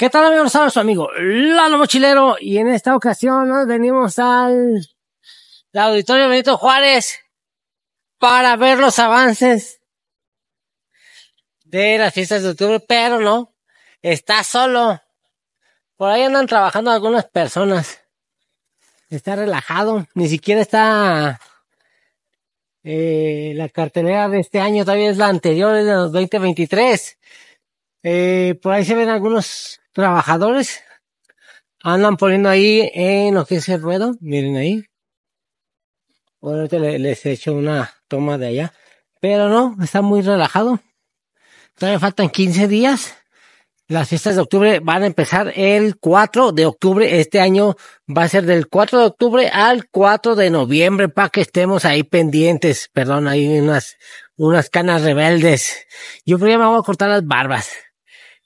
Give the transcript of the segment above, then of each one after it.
¿Qué tal amigos? ¿Sabes, su amigo Lalo Mochilero y en esta ocasión nos venimos al, Auditorio Benito Juárez para ver los avances de las fiestas de octubre, pero no, está solo. Por ahí andan trabajando algunas personas. Está relajado, ni siquiera está eh, la cartelera de este año, todavía es la anterior, es de los 2023. Eh, por ahí se ven algunos trabajadores. Andan poniendo ahí en lo que es el ruedo. Miren ahí. Bueno, les he hecho una toma de allá. Pero no, está muy relajado. Todavía faltan 15 días. Las fiestas de octubre van a empezar el 4 de octubre. Este año va a ser del 4 de octubre al 4 de noviembre para que estemos ahí pendientes. Perdón, hay unas, unas canas rebeldes. Yo creo me voy a cortar las barbas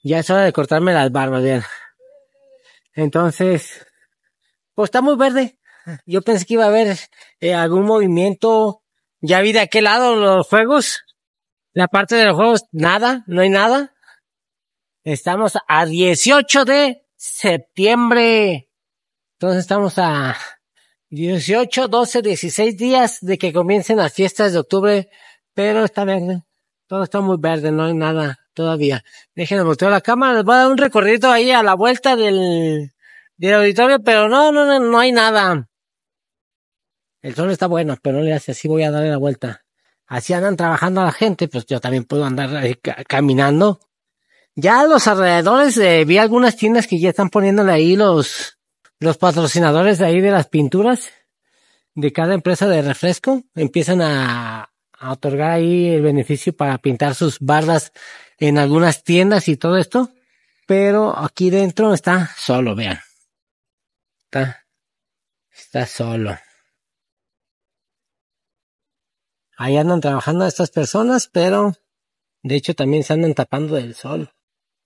ya es hora de cortarme las barbas, bien. Entonces, pues está muy verde. Yo pensé que iba a haber eh, algún movimiento. Ya vi de aquel lado los juegos. La parte de los juegos, nada, no hay nada. Estamos a 18 de septiembre. Entonces estamos a 18, 12, 16 días de que comiencen las fiestas de octubre, pero está bien todo está muy verde, no hay nada todavía. Déjenme voltear la cámara, les voy a dar un recorrido ahí a la vuelta del, del auditorio, pero no, no, no, no hay nada. El sol está bueno, pero le hace así, voy a darle la vuelta. Así andan trabajando a la gente, pues yo también puedo andar eh, caminando. Ya los alrededores eh, vi algunas tiendas que ya están poniéndole ahí los, los patrocinadores de ahí de las pinturas de cada empresa de refresco. Empiezan a, a otorgar ahí el beneficio para pintar sus bardas en algunas tiendas y todo esto. Pero aquí dentro está solo, vean. Está, está solo. Ahí andan trabajando estas personas, pero de hecho también se andan tapando del sol.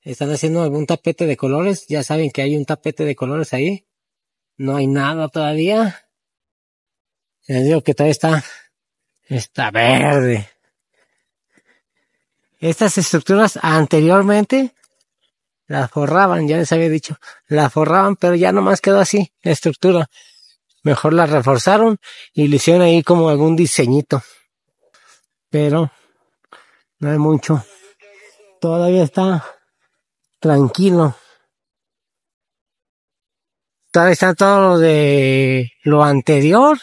Están haciendo algún tapete de colores. Ya saben que hay un tapete de colores ahí. No hay nada todavía. Les digo que todavía está Está verde. Estas estructuras anteriormente las forraban, ya les había dicho, las forraban, pero ya nomás quedó así, la estructura. Mejor la reforzaron y le hicieron ahí como algún diseñito. Pero no hay mucho. Todavía está tranquilo. Todavía está todo lo de lo anterior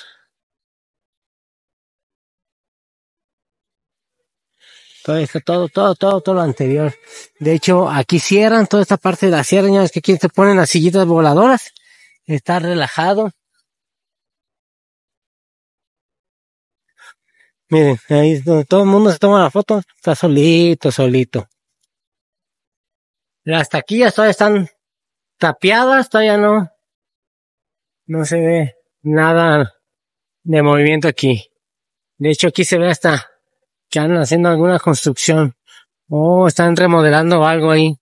todo esto, todo, todo, todo, todo lo anterior. De hecho, aquí cierran toda esta parte de la sierra, ya ves que aquí se ponen las sillitas voladoras, está relajado. Miren, ahí es donde todo el mundo se toma la foto, está solito, solito. Las taquillas todavía están tapiadas, todavía no, no se ve nada de movimiento aquí. De hecho, aquí se ve hasta están haciendo alguna construcción o oh, están remodelando algo ahí.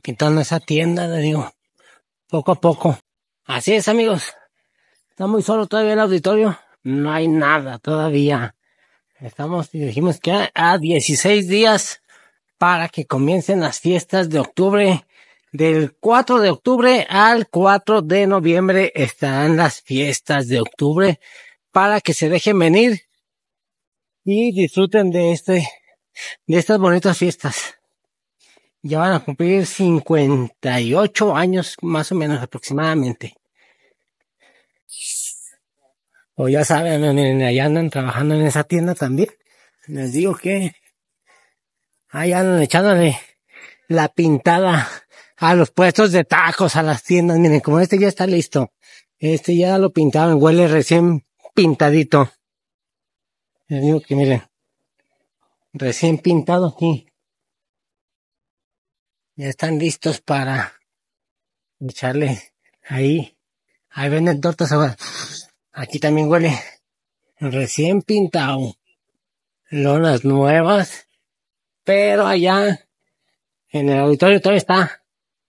Pintando esa tienda, le digo, poco a poco. Así es, amigos. Está muy solo todavía el auditorio. No hay nada todavía. Estamos, dijimos que a 16 días para que comiencen las fiestas de octubre. Del 4 de octubre al 4 de noviembre estarán las fiestas de octubre para que se dejen venir y disfruten de este, de estas bonitas fiestas. Ya van a cumplir 58 años más o menos aproximadamente. O ya saben, miren, allá andan trabajando en esa tienda también. Les digo que Ahí andan echándole la pintada a los puestos de tacos, a las tiendas. Miren, como este ya está listo. Este ya lo pintaron, huele recién pintadito. Les digo que miren, recién pintado aquí. ya están listos para echarle ahí. Ahí venden tortas ahora. Aquí también huele recién pintado. Lonas nuevas. Pero allá en el auditorio todavía está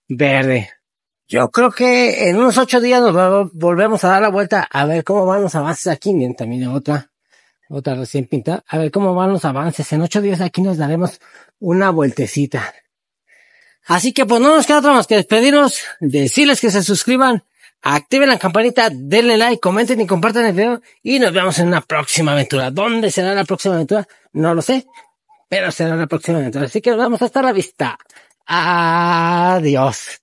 verde. Yo creo que en unos ocho días nos volvemos a dar la vuelta a ver cómo van los avances aquí. Miren también otra otra recién pintada. A ver cómo van los avances. En ocho días aquí nos daremos una vueltecita. Así que pues no nos queda otra más que despedirnos, decirles que se suscriban, activen la campanita, denle like, comenten y compartan el video y nos vemos en una próxima aventura. ¿Dónde será la próxima aventura? No lo sé, pero será la próxima aventura. Así que nos vamos hasta la vista. Adiós.